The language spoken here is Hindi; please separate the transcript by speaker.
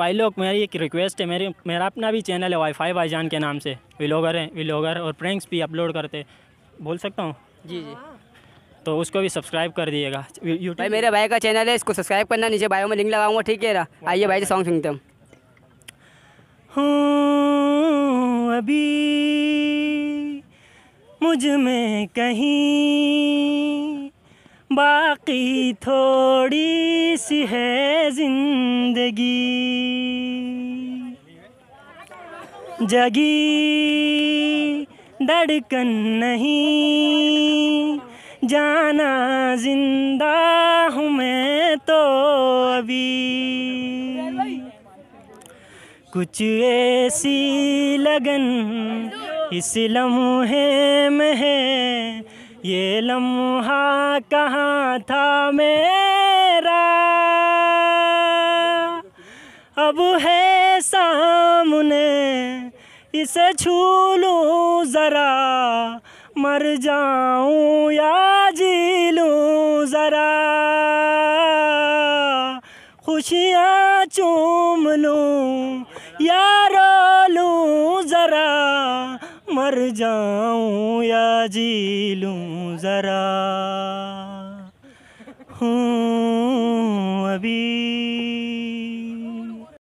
Speaker 1: भाई लोग मेरी एक रिक्वेस्ट है मेरी मेरा अपना भी चैनल है वाई फाई भाईजान के नाम से विलोगर है विलोगर और प्रैंक्स भी अपलोड करते बोल सकता हूँ जी जी तो उसको भी सब्सक्राइब कर दिएगा भाई मेरे
Speaker 2: भाई का चैनल है इसको सब्सक्राइब करना नीचे बायो में लिंक लगाऊंगा ठीक है ना आइए भाई सॉन्ग सुनते हम
Speaker 3: हाँ, अभी मुझ में कहीं बाकी थोड़ी सी है जिंदगी जगी धड़कन नहीं जाना जिंदा हूँ मैं तो अभी कुछ ऐसी लगन इस लम्हे में है ये लम्हा कहाँ था मेरा अब है सामने इसे छू लूँ ज़रा मर जाऊँ या जी लूँ ज़रा खुशियाँ चूम लूँ या रो लूँ ज़रा मर जाऊं या जी लूं ज़रा